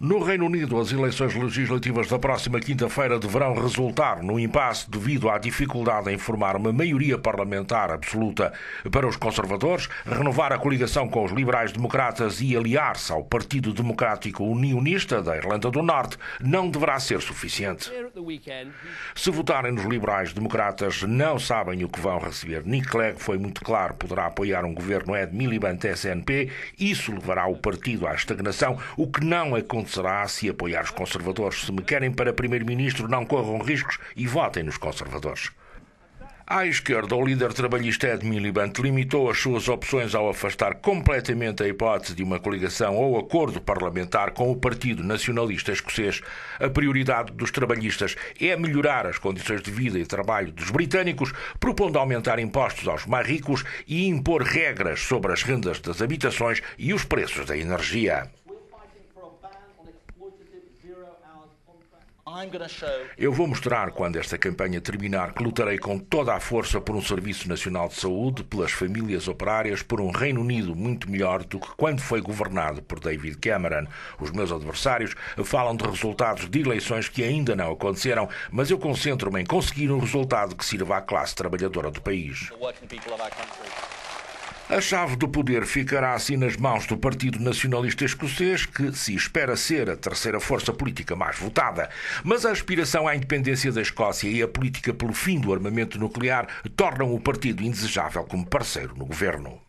No Reino Unido, as eleições legislativas da próxima quinta-feira deverão resultar num impasse devido à dificuldade em formar uma maioria parlamentar absoluta para os conservadores, renovar a coligação com os liberais democratas e aliar-se ao Partido Democrático Unionista da Irlanda do Norte não deverá ser suficiente. Se votarem nos liberais democratas, não sabem o que vão receber. Nick Clegg foi muito claro, poderá apoiar um governo é Ed Miliband SNP, isso levará o partido à estagnação, o que não aconteceu será se apoiar os conservadores. Se me querem para primeiro-ministro, não corram riscos e votem nos conservadores. À esquerda, o líder trabalhista Ed Miliband limitou as suas opções ao afastar completamente a hipótese de uma coligação ou acordo parlamentar com o Partido Nacionalista Escocês. A prioridade dos trabalhistas é melhorar as condições de vida e trabalho dos britânicos, propondo aumentar impostos aos mais ricos e impor regras sobre as rendas das habitações e os preços da energia. Eu vou mostrar, quando esta campanha terminar, que lutarei com toda a força por um Serviço Nacional de Saúde, pelas famílias operárias, por um Reino Unido muito melhor do que quando foi governado por David Cameron. Os meus adversários falam de resultados de eleições que ainda não aconteceram, mas eu concentro-me em conseguir um resultado que sirva à classe trabalhadora do país. A chave do poder ficará assim nas mãos do Partido Nacionalista Escocês, que se espera ser a terceira força política mais votada. Mas a aspiração à independência da Escócia e a política pelo fim do armamento nuclear tornam o partido indesejável como parceiro no governo.